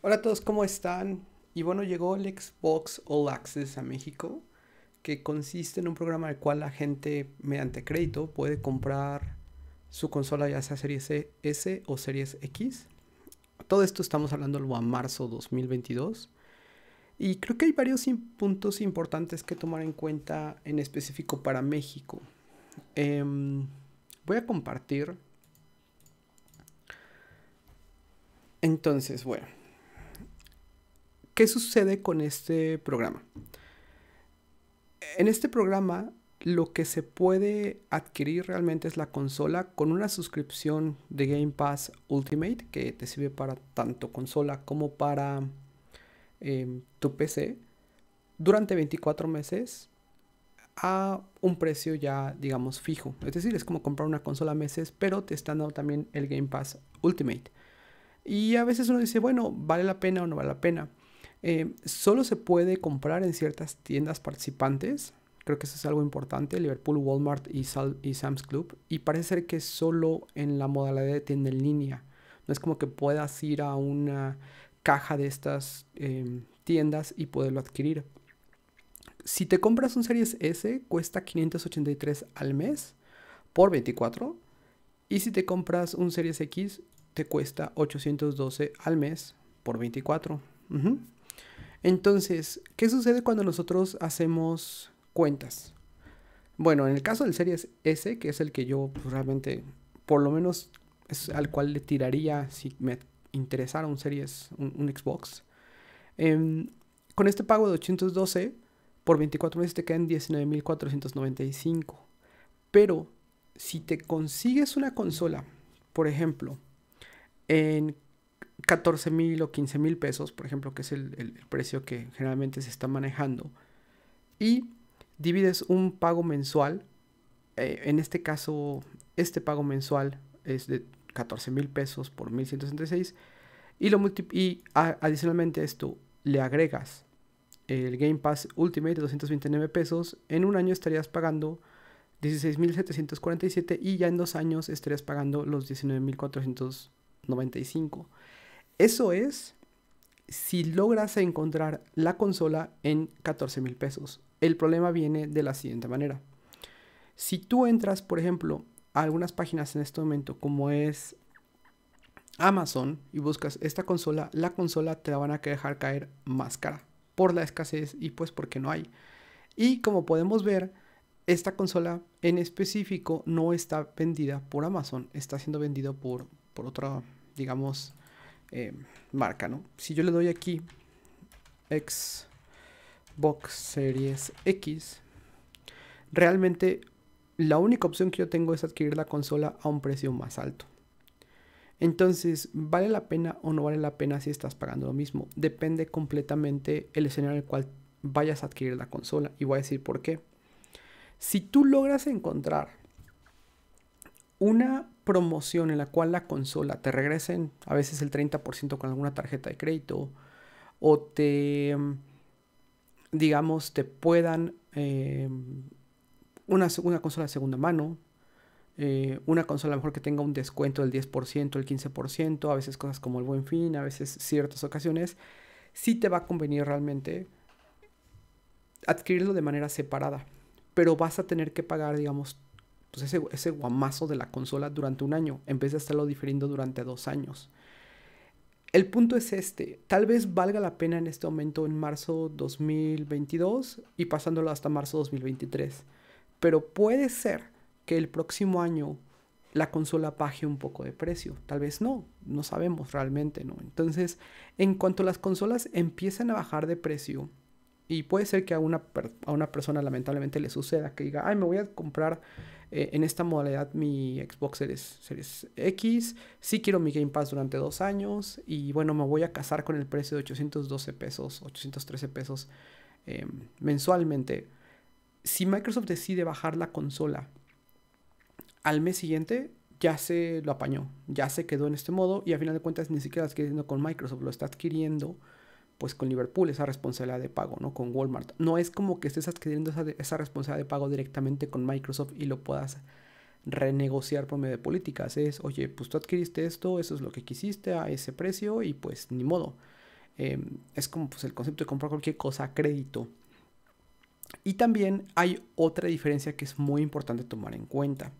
Hola a todos, ¿cómo están? Y bueno, llegó el Xbox All Access a México, que consiste en un programa del cual la gente, mediante crédito, puede comprar su consola, ya sea Series e, S o Series X. Todo esto estamos hablando a marzo 2022. Y creo que hay varios puntos importantes que tomar en cuenta, en específico para México. Em, voy a compartir. Entonces, bueno. ¿Qué sucede con este programa? En este programa lo que se puede adquirir realmente es la consola con una suscripción de Game Pass Ultimate que te sirve para tanto consola como para em, tu PC durante 24 meses a un precio ya digamos fijo. Es decir, es como comprar una consola a meses, pero te están dando también el Game Pass Ultimate. Y a veces uno dice, bueno, ¿vale la pena o no vale la pena? Eh, solo se puede comprar en ciertas tiendas participantes. Creo que eso es algo importante. Liverpool, Walmart y, Sam's Club. Y parece ser que solo en la modalidad de tienda en línea. No es como que puedas ir a una caja de estas em, tiendas y poderlo adquirir. Si te compras un Series S, cuesta 583 al mes por 24. Y si te compras un Series X, te cuesta 812 al mes por 24. Entonces, ¿qué sucede cuando nosotros hacemos cuentas? Bueno, en el caso del Series S, que es el que yo pues, realmente, por lo menos, es al cual le tiraría si me interesara un Series, un, Xbox. Em, con este pago de 812, por 24 meses te quedan 19.495. Pero si te consigues una consola, por ejemplo, en 14.000 o 15.000 pesos, por ejemplo, que es el, precio que generalmente se está manejando, y divides un pago mensual, eh, en este caso, este pago mensual es de 14.000 pesos por 1166, y, lo y adicionalmente a esto le agregas el Game Pass Ultimate de 229 pesos, en un año estarías pagando 16.747 y ya en dos años estarías pagando los 19.495. Eso es si logras encontrar la consola en 14 mil pesos. El problema viene de la siguiente manera. Si tú entras, por ejemplo, a algunas páginas en este momento, como es Amazon, y buscas esta consola, la consola te la van a dejar caer más cara por la escasez y pues porque no hay. Y como podemos ver, esta consola en específico no está vendida por Amazon, está siendo vendida por, por otra, digamos, eh, marca, ¿no? Si yo le doy aquí Xbox Series X, realmente la única opción que yo tengo es adquirir la consola a un precio más alto. Entonces, ¿vale la pena o no vale la pena si estás pagando lo mismo? Depende completamente el escenario en el cual vayas a adquirir la consola y voy a decir por qué. Si tú logras encontrar una promoción en la cual la consola te regresen a veces el 30% con alguna tarjeta de crédito o te, digamos, te puedan eh, una, consola de segunda mano, eh, una consola a lo mejor que tenga un descuento del 10%, el 15%, a veces cosas como el buen fin, a veces ciertas ocasiones, sí te va a convenir realmente adquirirlo de manera separada, pero vas a tener que pagar, digamos, pues ese, guamazo de la consola durante un año, en vez de estarlo diferiendo durante dos años. El punto es este, tal vez valga la pena en este momento en marzo 2022 y pasándolo hasta marzo 2023, pero puede ser que el próximo año la consola baje un poco de precio. Tal vez no, no sabemos realmente, ¿no? Entonces, en cuanto las consolas empiezan a bajar de precio, y puede ser que a una, a una persona lamentablemente le suceda que diga, ay, me voy a comprar eh, en esta modalidad mi Xbox Series, Series X. Sí quiero mi Game Pass durante dos años y bueno, me voy a casar con el precio de 812 pesos, 813 pesos em, mensualmente. Si Microsoft decide bajar la consola al mes siguiente, ya se lo apañó, ya se quedó en este modo y a final de cuentas ni siquiera lo está adquiriendo con Microsoft, lo está adquiriendo pues con Liverpool esa responsabilidad de pago, ¿no? Con Walmart. No es como que estés adquiriendo esa, responsabilidad de pago directamente con Microsoft y lo puedas renegociar por medio de políticas. Es, oye, pues tú adquiriste esto, eso es lo que quisiste a ese precio y pues ni modo. Em, es como pues, el concepto de comprar cualquier cosa a crédito. Y también hay otra diferencia que es muy importante tomar en cuenta.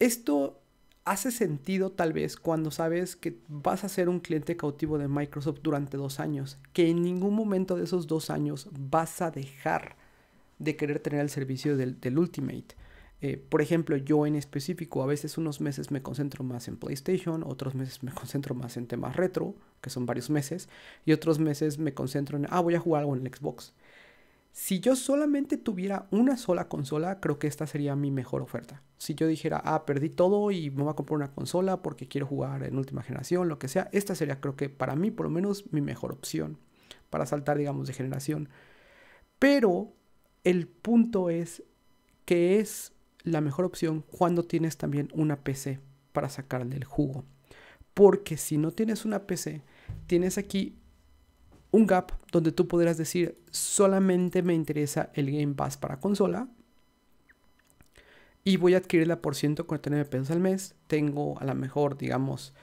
Esto hace sentido tal vez cuando sabes que vas a ser un cliente cautivo de Microsoft durante dos años, que en ningún momento de esos dos años vas a dejar de querer tener el servicio del, Ultimate. Eh, por ejemplo, yo en específico, a veces unos meses me concentro más en PlayStation, otros meses me concentro más en temas retro, que son varios meses, y otros meses me concentro en, ah, voy a jugar algo en el Xbox. Si yo solamente tuviera una sola consola, creo que esta sería mi mejor oferta. Si yo dijera, ah, perdí todo y me voy a comprar una consola porque quiero jugar en última generación, lo que sea, esta sería creo que para mí por lo menos mi mejor opción para saltar, digamos, de generación. Pero el punto es que es la mejor opción cuando tienes también una PC para sacarle el jugo. Porque si no tienes una PC, tienes aquí un gap donde tú podrías decir solamente me interesa el Game Pass para consola y voy a adquirirla por ciento 149 pesos al mes. Tengo a lo mejor, digamos,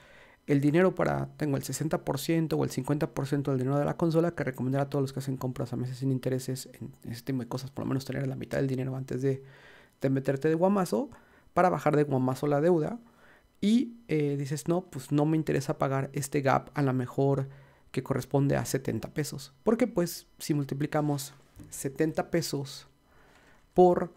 el dinero para, tengo el 60% o el 50% del dinero de la consola que recomendará a todos los que hacen compras a meses sin intereses en este tipo de cosas, por lo menos tener la mitad del dinero antes de, meterte de guamazo para bajar de guamazo la deuda. Y eh, dices, no, pues no me interesa pagar este gap a lo mejor que corresponde a 70 pesos. Porque pues si multiplicamos 70 pesos por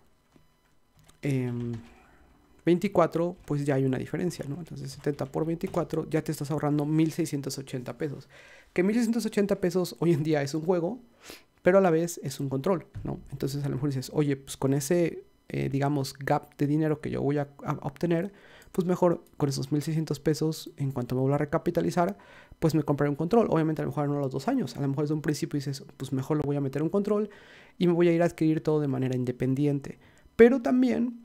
24, em, pues ya hay una diferencia, ¿no? Entonces 70 por 24 ya te estás ahorrando 1.680 pesos. Que 1.680 pesos hoy en día es un juego, pero a la vez es un control, ¿no? Entonces a lo mejor dices, oye, pues con ese eh, digamos, gap de dinero que yo voy a, obtener, pues mejor con esos 1.600 pesos, en cuanto me vuelva a recapitalizar, pues me compraré un control. Obviamente a lo mejor no a los dos años, a lo mejor es un principio dices, pues mejor lo voy a meter un control y me voy a ir a adquirir todo de manera independiente. Pero también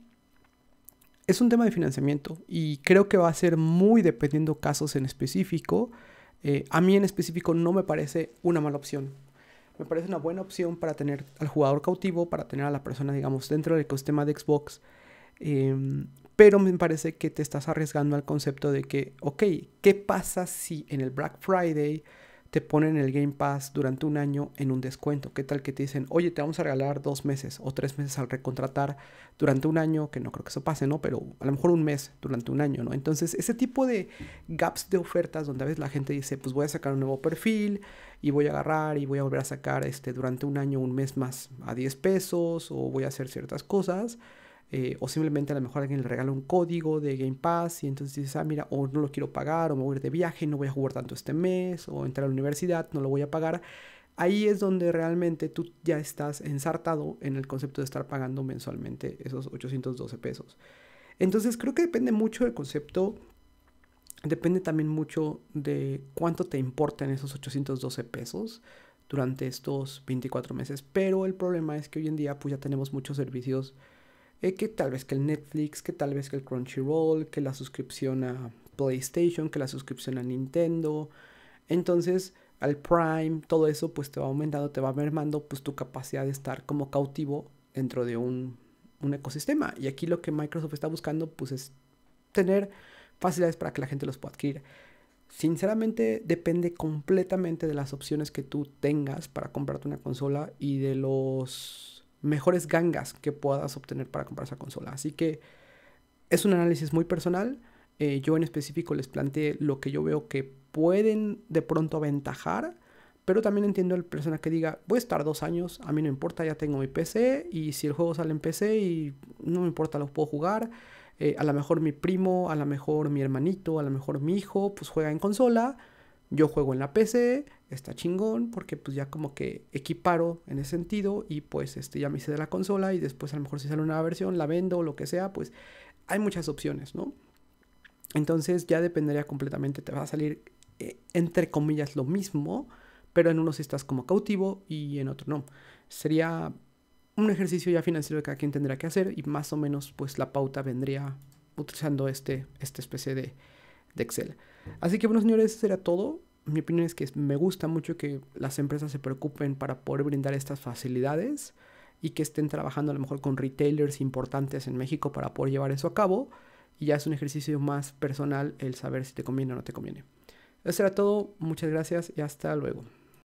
es un tema de financiamiento y creo que va a ser muy dependiendo casos en específico. Eh, a mí en específico no me parece una mala opción me parece una buena opción para tener al jugador cautivo, para tener a la persona, digamos, dentro del ecosistema de Xbox. Em, pero me parece que te estás arriesgando al concepto de que, ok, ¿qué pasa si en el Black Friday te ponen el Game Pass durante un año en un descuento. ¿Qué tal que te dicen, oye, te vamos a regalar dos meses o tres meses al recontratar durante un año? Que no creo que eso pase, ¿no? Pero a lo mejor un mes durante un año, ¿no? Entonces, ese tipo de gaps de ofertas donde a veces la gente dice, pues voy a sacar un nuevo perfil y voy a agarrar y voy a volver a sacar este durante un año, un mes más a 10 pesos o voy a hacer ciertas cosas eh, o simplemente a lo mejor alguien le regala un código de Game Pass y entonces dices, ah, mira, o no lo quiero pagar, o me voy a ir de viaje, no voy a jugar tanto este mes, o entrar a la universidad, no lo voy a pagar. Ahí es donde realmente tú ya estás ensartado en el concepto de estar pagando mensualmente esos 812 pesos. Entonces creo que depende mucho del concepto, depende también mucho de cuánto te importan esos 812 pesos durante estos 24 meses, pero el problema es que hoy en día pues ya tenemos muchos servicios eh, que tal vez que el Netflix, que tal vez que el Crunchyroll, que la suscripción a PlayStation, que la suscripción a Nintendo. Entonces, al Prime, todo eso pues te va aumentando, te va mermando pues tu capacidad de estar como cautivo dentro de un, un ecosistema. Y aquí lo que Microsoft está buscando pues es tener facilidades para que la gente los pueda adquirir. Sinceramente depende completamente de las opciones que tú tengas para comprarte una consola y de los mejores gangas que puedas obtener para comprar esa consola. Así que es un análisis muy personal. Eh, yo en específico les planteé lo que yo veo que pueden de pronto aventajar, pero también entiendo el persona que diga, voy a estar dos años, a mí no importa, ya tengo mi PC y si el juego sale en PC y no me importa, lo puedo jugar. Eh, a lo mejor mi primo, a lo mejor mi hermanito, a lo mejor mi hijo, pues juega en consola, yo juego en la PC está chingón porque pues ya como que equiparo en ese sentido y pues este ya me hice de la consola y después a lo mejor si sale una nueva versión, la vendo o lo que sea, pues hay muchas opciones, ¿no? Entonces ya dependería completamente, te va a salir eh, entre comillas lo mismo, pero en unos estás como cautivo y en otro no. Sería un ejercicio ya financiero que cada quien tendrá que hacer y más o menos pues la pauta vendría utilizando este, esta especie de, de Excel. Así que bueno señores, eso será todo mi opinión es que me gusta mucho que las empresas se preocupen para poder brindar estas facilidades y que estén trabajando a lo mejor con retailers importantes en México para poder llevar eso a cabo. Y ya es un ejercicio más personal el saber si te conviene o no te conviene. Eso era todo, muchas gracias y hasta luego.